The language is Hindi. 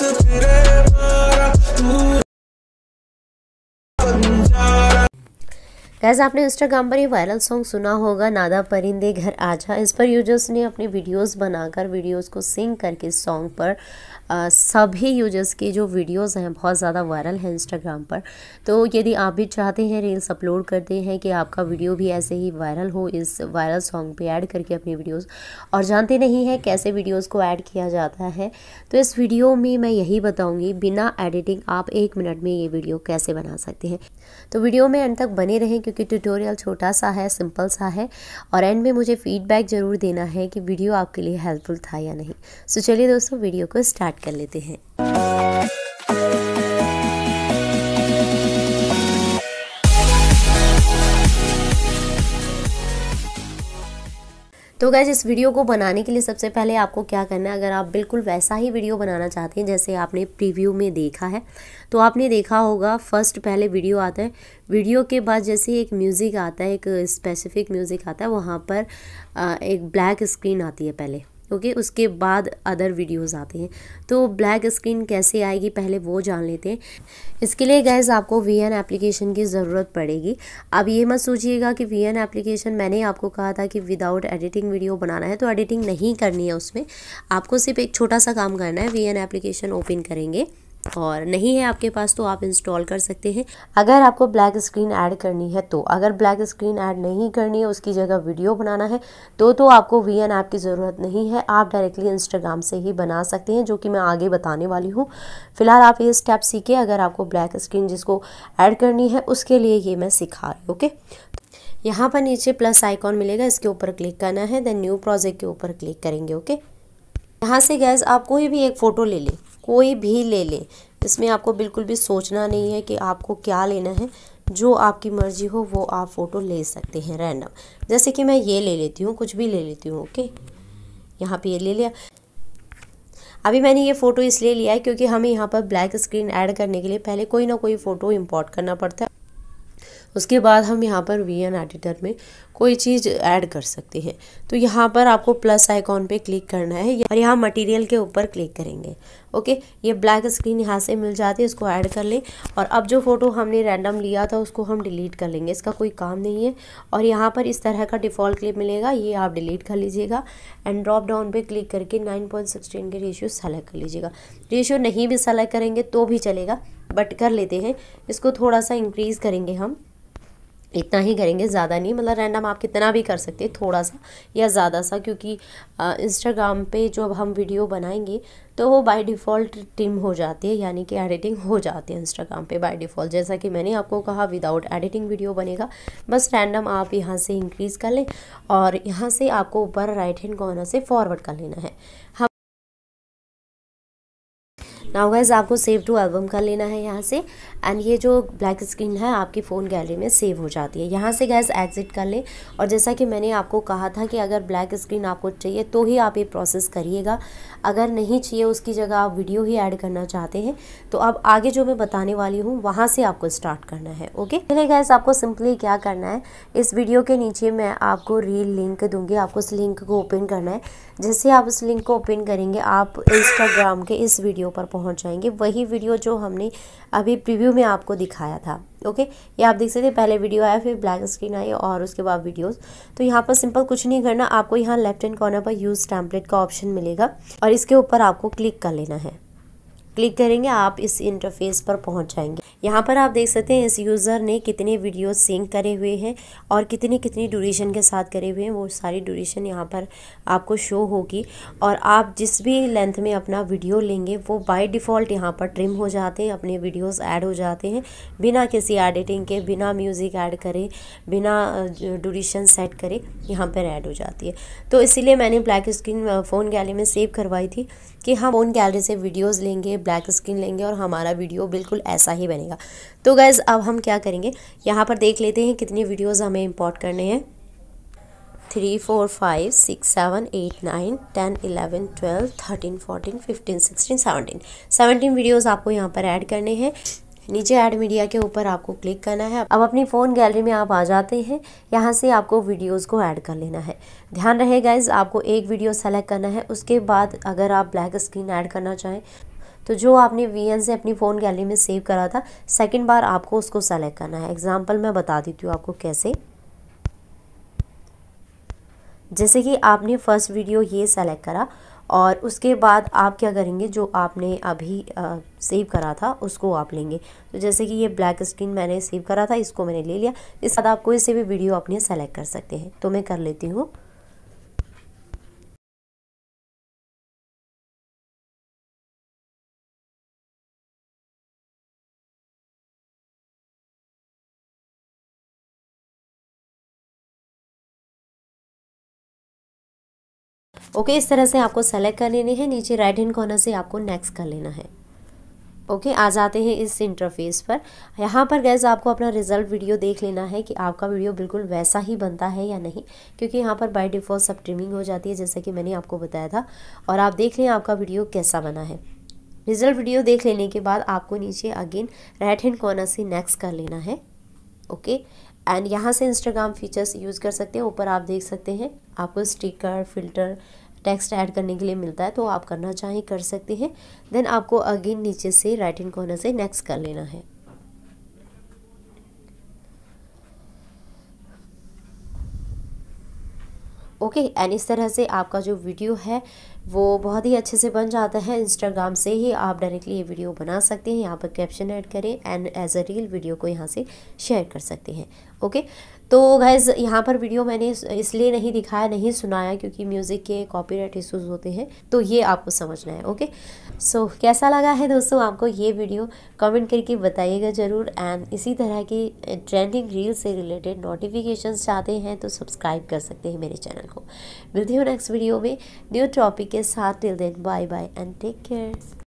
recipe गैस आपने इंस्टाग्राम पर ये वायरल सॉन्ग सुना होगा नादा परिंदे घर आजा इस पर यूजर्स ने अपने वीडियोस बनाकर वीडियोस को सिंग करके सॉन्ग पर आ, सभी यूजर्स के जो वीडियोस हैं बहुत ज़्यादा वायरल हैं इंस्टाग्राम पर तो यदि आप भी चाहते हैं रील्स अपलोड करते हैं कि आपका वीडियो भी ऐसे ही वायरल हो इस वायरल सॉन्ग पर ऐड करके अपनी वीडियोज़ और जानते नहीं हैं कैसे वीडियोज़ को ऐड किया जाता है तो इस वीडियो में मैं यही बताऊँगी बिना एडिटिंग आप एक मिनट में ये वीडियो कैसे बना सकते हैं तो वीडियो में एंड तक बने रहें क्योंकि क्योंकि ट्यूटोरियल छोटा सा है सिंपल सा है और एंड में मुझे फीडबैक ज़रूर देना है कि वीडियो आपके लिए हेल्पफुल था या नहीं सो चलिए दोस्तों वीडियो को स्टार्ट कर लेते हैं तो गैस इस वीडियो को बनाने के लिए सबसे पहले आपको क्या करना है अगर आप बिल्कुल वैसा ही वीडियो बनाना चाहते हैं जैसे आपने प्रीव्यू में देखा है तो आपने देखा होगा फर्स्ट पहले वीडियो आता है वीडियो के बाद जैसे एक म्यूज़िक आता है एक स्पेसिफिक म्यूज़िक आता है वहाँ पर एक ब्लैक स्क्रीन आती है पहले ओके उसके बाद अदर वीडियोस आते हैं तो ब्लैक स्क्रीन कैसे आएगी पहले वो जान लेते हैं इसके लिए गैस आपको वी एन एप्लीकेशन की ज़रूरत पड़ेगी अब ये मत सोचिएगा कि वी एन एप्लीकेशन मैंने आपको कहा था कि विदाउट एडिटिंग वीडियो बनाना है तो एडिटिंग नहीं करनी है उसमें आपको सिर्फ एक छोटा सा काम करना है वी एन एप्लीकेशन ओपन करेंगे और नहीं है आपके पास तो आप इंस्टॉल कर सकते हैं अगर आपको ब्लैक स्क्रीन ऐड करनी है तो अगर ब्लैक स्क्रीन ऐड नहीं करनी है उसकी जगह वीडियो बनाना है तो तो आपको वी एन ऐप की ज़रूरत नहीं है आप डायरेक्टली इंस्टाग्राम से ही बना सकते हैं जो कि मैं आगे बताने वाली हूँ फिलहाल आप ये स्टेप सीखे अगर आपको ब्लैक स्क्रीन जिसको ऐड करनी है उसके लिए ये मैं सिखा रही ओके यहाँ पर नीचे प्लस आइकॉन मिलेगा इसके ऊपर क्लिक करना है देन न्यू प्रोजेक्ट के ऊपर क्लिक करेंगे ओके यहाँ से गैस आप कोई भी एक फ़ोटो ले लें कोई भी ले लें इसमें आपको बिल्कुल भी सोचना नहीं है कि आपको क्या लेना है जो आपकी मर्ज़ी हो वो आप फ़ोटो ले सकते हैं रैंडम जैसे कि मैं ये ले लेती हूँ कुछ भी ले लेती हूँ ओके यहाँ पे ये ले लिया अभी मैंने ये फ़ोटो इसलिए लिया है क्योंकि हमें यहाँ पर ब्लैक स्क्रीन ऐड करने के लिए पहले कोई ना कोई फ़ोटो इम्पोर्ट करना पड़ता है उसके बाद हम यहाँ पर वी एन एडिटर में कोई चीज़ ऐड कर सकते हैं तो यहाँ पर आपको प्लस आइकॉन पे क्लिक करना है और यहाँ मटेरियल के ऊपर क्लिक करेंगे ओके ये ब्लैक स्क्रीन यहाँ से मिल जाती है इसको ऐड कर लें और अब जो फ़ोटो हमने रैंडम लिया था उसको हम डिलीट कर लेंगे इसका कोई काम नहीं है और यहाँ पर इस तरह का डिफ़ॉल्ट क्लिप मिलेगा ये आप डिलीट कर लीजिएगा एंड ड्रॉप डाउन पर क्लिक करके सिक्सटीन के रेशियो सेलेक्ट कर लीजिएगा रेशियो नहीं भी सेलेक्ट करेंगे तो भी चलेगा बट कर लेते हैं इसको थोड़ा सा इंक्रीज़ करेंगे हम इतना ही करेंगे ज़्यादा नहीं मतलब रैंडम आप कितना भी कर सकते हैं थोड़ा सा या ज़्यादा सा क्योंकि इंस्टाग्राम पे जो हम वीडियो बनाएंगे तो वो बाय डिफ़ॉल्ट टिम हो जाती है यानी कि एडिटिंग हो जाती है इंस्टाग्राम पे बाय डिफ़ॉल्ट जैसा कि मैंने आपको कहा विदाउट एडिटिंग वीडियो बनेगा बस रैंडम आप यहाँ से इंक्रीज़ कर लें और यहाँ से आपको ऊपर राइट हैंड कॉर्नर से फॉरवर्ड कर लेना है हम नाउ गाइज आपको सेव टू एल्बम कर लेना है यहाँ से एंड ये जो ब्लैक स्क्रीन है आपकी फ़ोन गैलरी में सेव हो जाती है यहाँ से गैस एग्जिट कर लें और जैसा कि मैंने आपको कहा था कि अगर ब्लैक स्क्रीन आपको चाहिए तो ही आप ये प्रोसेस करिएगा अगर नहीं चाहिए उसकी जगह आप वीडियो ही ऐड करना चाहते हैं तो अब आगे जो मैं बताने वाली हूँ वहाँ से आपको स्टार्ट करना है ओके चलिए गैस आपको सिंपली क्या करना है इस वीडियो के नीचे मैं आपको रील लिंक दूँगी आपको उस लिंक को ओपन करना है जैसे आप उस लिंक को ओपन करेंगे आप इंस्टाग्राम के इस वीडियो पर पहुँच पहुंच जाएंगे वही वीडियो जो हमने अभी प्रीव्यू में आपको दिखाया था ओके ये आप देख सकते हैं पहले वीडियो आया फिर ब्लैक स्क्रीन आई और उसके बाद वीडियोस तो यहाँ पर सिंपल कुछ नहीं करना आपको यहाँ लेफ्ट हैंड कॉर्नर पर यूज़ टैम्पलेट का ऑप्शन मिलेगा और इसके ऊपर आपको क्लिक कर लेना है क्लिक करेंगे आप इस इंटरफेस पर पहुंच जाएंगे यहाँ पर आप देख सकते हैं इस यूज़र ने कितने वीडियो सिंक करे हुए हैं और कितने कितने ड्यूरेशन के साथ करे हुए हैं वो सारी ड्यूरेशन यहाँ पर आपको शो होगी और आप जिस भी लेंथ में अपना वीडियो लेंगे वो बाय डिफ़ॉल्ट यहाँ पर ट्रिम हो जाते हैं अपने वीडियोस ऐड हो जाते हैं बिना किसी एडिटिंग के बिना म्यूज़िक ऐड करें बिना ड्यूरेशन सेट करें यहाँ पर ऐड हो जाती है तो इसीलिए मैंने ब्लैक स्क्रीन फ़ोन गैलरी में सेव करवाई थी कि हम फ़ोन गैलरी से वीडियोज़ लेंगे ब्लैक स्क्रीन लेंगे और हमारा वीडियो बिल्कुल ऐसा ही बनेगा जाएगा तो गैज़ अब हम क्या करेंगे यहाँ पर देख लेते हैं कितने वीडियोज़ हमें इम्पोर्ट करने हैं three four five six seven eight nine ten eleven twelve thirteen fourteen fifteen sixteen seventeen seventeen videos आपको यहाँ पर ऐड करने हैं नीचे ऐड मीडिया के ऊपर आपको क्लिक करना है अब अपनी फ़ोन गैलरी में आप आ जाते हैं यहाँ से आपको वीडियोस को ऐड कर लेना है ध्यान रहे गाइज आपको एक वीडियो सेलेक्ट करना है उसके बाद अगर आप ब्लैक स्क्रीन ऐड करना चाहें तो जो आपने वी से अपनी फ़ोन गैलरी में सेव करा था सेकेंड बार आपको उसको सेलेक्ट करना है एग्ज़ाम्पल मैं बता देती हूँ आपको कैसे जैसे कि आपने फ़र्स्ट वीडियो ये सेलेक्ट करा और उसके बाद आप क्या करेंगे जो आपने अभी आ, सेव करा था उसको आप लेंगे तो जैसे कि ये ब्लैक स्क्रीन मैंने सेव करा था इसको मैंने ले लिया इसके बाद आप कोई से भी वीडियो अपने सेलेक्ट कर सकते हैं तो मैं कर लेती हूँ ओके इस तरह से आपको सेलेक्ट कर लेने हैं नीचे राइट हैंड कॉर्नर से आपको नेक्स्ट कर लेना है ओके okay, आ जाते हैं इस इंटरफेस पर यहाँ पर गैस आपको अपना रिजल्ट वीडियो देख लेना है कि आपका वीडियो बिल्कुल वैसा ही बनता है या नहीं क्योंकि यहाँ पर बाय डिफ़ॉल्ट सब ट्रिमिंग हो जाती है जैसा कि मैंने आपको बताया था और आप देख लें आपका वीडियो कैसा बना है रिजल्ट वीडियो देख लेने के बाद आपको नीचे अगेन राइट हैंड कॉर्नर से नेक्स्ट कर लेना है ओके एंड यहाँ से इंस्टाग्राम फीचर्स यूज़ कर सकते हैं ऊपर आप देख सकते हैं आपको स्टिकर फिल्टर टेक्स्ट ऐड करने के लिए मिलता है तो आप करना चाहें कर सकते हैं देन आपको अगेन नीचे से राइट हैंड कॉर्नर से नेक्स्ट कर लेना है ओके एंड इस तरह से आपका जो वीडियो है वो बहुत ही अच्छे से बन जाता है इंस्टाग्राम से ही आप डायरेक्टली ये वीडियो बना सकते हैं यहाँ पर कैप्शन ऐड करें and as a reel video को यहाँ से शेयर कर सकते हैं ओके तो गैज़ यहाँ पर वीडियो मैंने इसलिए नहीं दिखाया नहीं सुनाया क्योंकि म्यूज़िक के कॉपीराइट इश्यूज होते हैं तो ये आपको समझना है ओके सो so, कैसा लगा है दोस्तों आपको ये वीडियो कमेंट करके बताइएगा ज़रूर एंड इसी तरह की ट्रेंडिंग रील से रिलेटेड नोटिफिकेशन चाहते हैं तो सब्सक्राइब कर सकते हैं मेरे चैनल को मिलती हूँ नेक्स्ट वीडियो में न्यू टॉपिक के साथ till then bye bye and take care